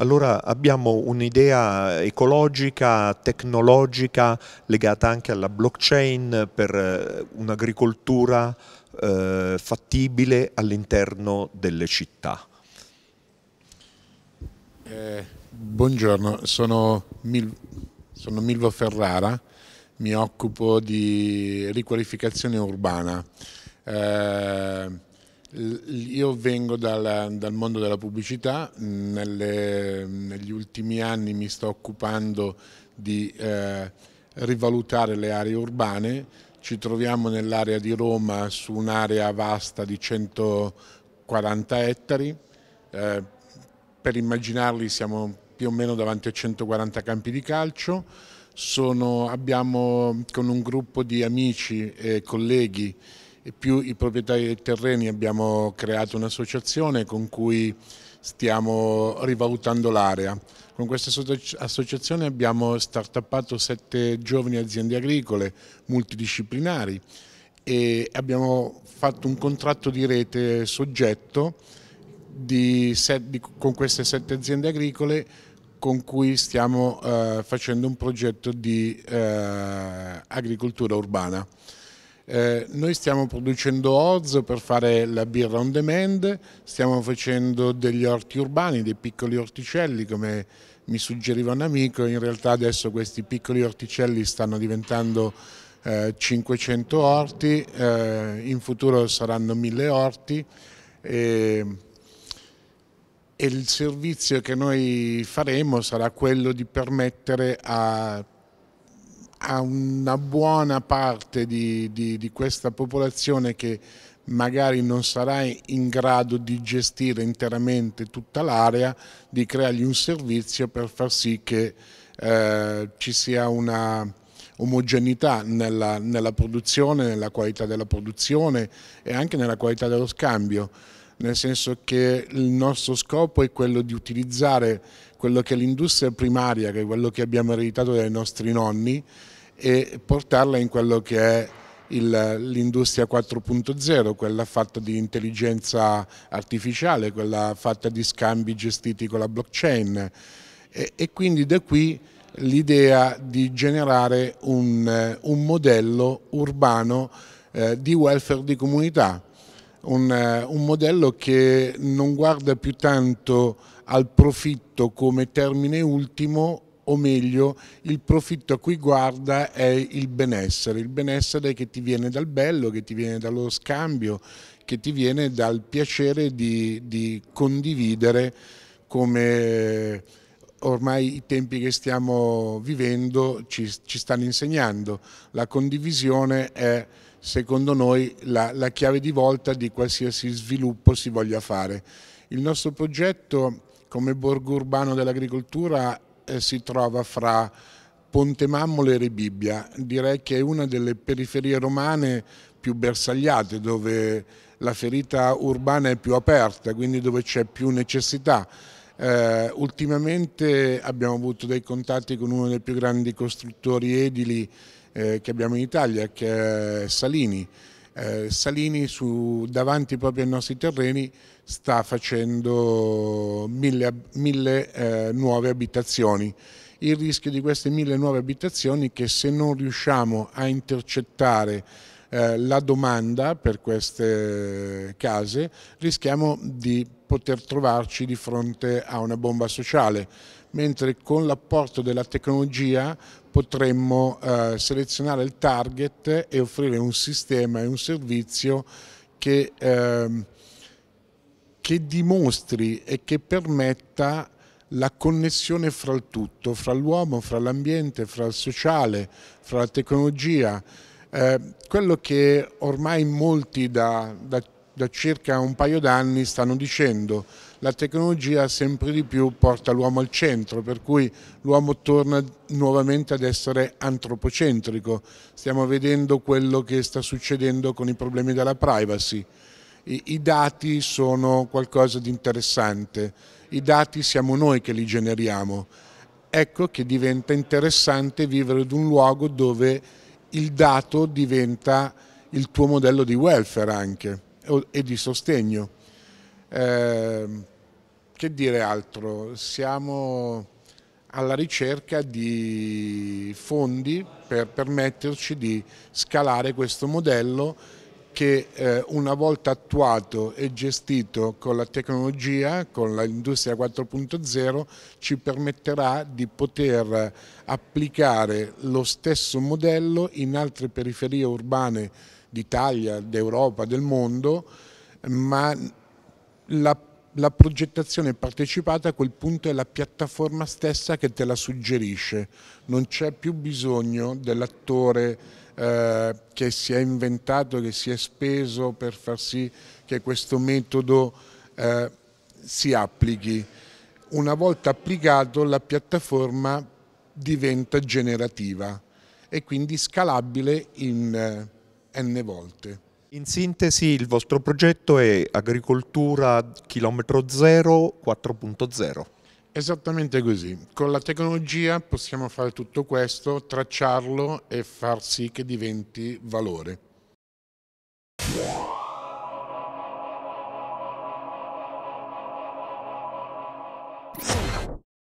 Allora abbiamo un'idea ecologica, tecnologica, legata anche alla blockchain per eh, un'agricoltura eh, fattibile all'interno delle città. Eh, buongiorno, sono, Mil sono Milvo Ferrara, mi occupo di riqualificazione urbana. Eh, io vengo dal, dal mondo della pubblicità, Nelle, negli ultimi anni mi sto occupando di eh, rivalutare le aree urbane, ci troviamo nell'area di Roma su un'area vasta di 140 ettari, eh, per immaginarli siamo più o meno davanti a 140 campi di calcio, Sono, abbiamo con un gruppo di amici e colleghi più i proprietari dei terreni abbiamo creato un'associazione con cui stiamo rivalutando l'area. Con questa associazione abbiamo startuppato sette giovani aziende agricole multidisciplinari e abbiamo fatto un contratto di rete soggetto di, di, con queste sette aziende agricole con cui stiamo eh, facendo un progetto di eh, agricoltura urbana. Eh, noi stiamo producendo orzo per fare la birra on demand, stiamo facendo degli orti urbani, dei piccoli orticelli come mi suggeriva un amico, in realtà adesso questi piccoli orticelli stanno diventando eh, 500 orti, eh, in futuro saranno 1000 orti e, ehm, e il servizio che noi faremo sarà quello di permettere a a una buona parte di, di, di questa popolazione che magari non sarai in grado di gestire interamente tutta l'area, di creargli un servizio per far sì che eh, ci sia una omogeneità nella, nella produzione, nella qualità della produzione e anche nella qualità dello scambio nel senso che il nostro scopo è quello di utilizzare quello che è l'industria primaria, che è quello che abbiamo ereditato dai nostri nonni e portarla in quello che è l'industria 4.0, quella fatta di intelligenza artificiale, quella fatta di scambi gestiti con la blockchain e, e quindi da qui l'idea di generare un, un modello urbano eh, di welfare di comunità un, eh, un modello che non guarda più tanto al profitto come termine ultimo o meglio il profitto a cui guarda è il benessere, il benessere che ti viene dal bello, che ti viene dallo scambio, che ti viene dal piacere di, di condividere come ormai i tempi che stiamo vivendo ci, ci stanno insegnando. La condivisione è secondo noi la, la, chiave di volta di qualsiasi sviluppo si voglia fare. Il nostro progetto come borgo urbano dell'agricoltura eh, si trova fra Ponte Mammolo e Rebibbia, direi che è una delle periferie romane più bersagliate dove la ferita urbana è più aperta, quindi dove c'è più necessità eh, ultimamente abbiamo avuto dei contatti con uno dei più grandi costruttori edili eh, che abbiamo in Italia, che è Salini. Eh, Salini su, davanti proprio ai nostri terreni sta facendo mille, mille eh, nuove abitazioni. Il rischio di queste mille nuove abitazioni è che se non riusciamo a intercettare eh, la domanda per queste case rischiamo di poter trovarci di fronte a una bomba sociale, mentre con l'apporto della tecnologia potremmo eh, selezionare il target e offrire un sistema e un servizio che, eh, che dimostri e che permetta la connessione fra il tutto, fra l'uomo, fra l'ambiente, fra il sociale, fra la tecnologia. Eh, quello che ormai molti da, da da circa un paio d'anni stanno dicendo la tecnologia sempre di più porta l'uomo al centro, per cui l'uomo torna nuovamente ad essere antropocentrico. Stiamo vedendo quello che sta succedendo con i problemi della privacy. I, i dati sono qualcosa di interessante, i dati siamo noi che li generiamo. Ecco che diventa interessante vivere in un luogo dove il dato diventa il tuo modello di welfare anche e di sostegno. Eh, che dire altro? Siamo alla ricerca di fondi per permetterci di scalare questo modello che eh, una volta attuato e gestito con la tecnologia, con l'industria 4.0, ci permetterà di poter applicare lo stesso modello in altre periferie urbane d'Italia, d'Europa, del mondo, ma la, la progettazione partecipata a quel punto è la piattaforma stessa che te la suggerisce, non c'è più bisogno dell'attore eh, che si è inventato, che si è speso per far sì che questo metodo eh, si applichi. Una volta applicato la piattaforma diventa generativa e quindi scalabile in... Eh, n volte. In sintesi il vostro progetto è agricoltura chilometro zero 4.0. Esattamente così, con la tecnologia possiamo fare tutto questo, tracciarlo e far sì che diventi valore.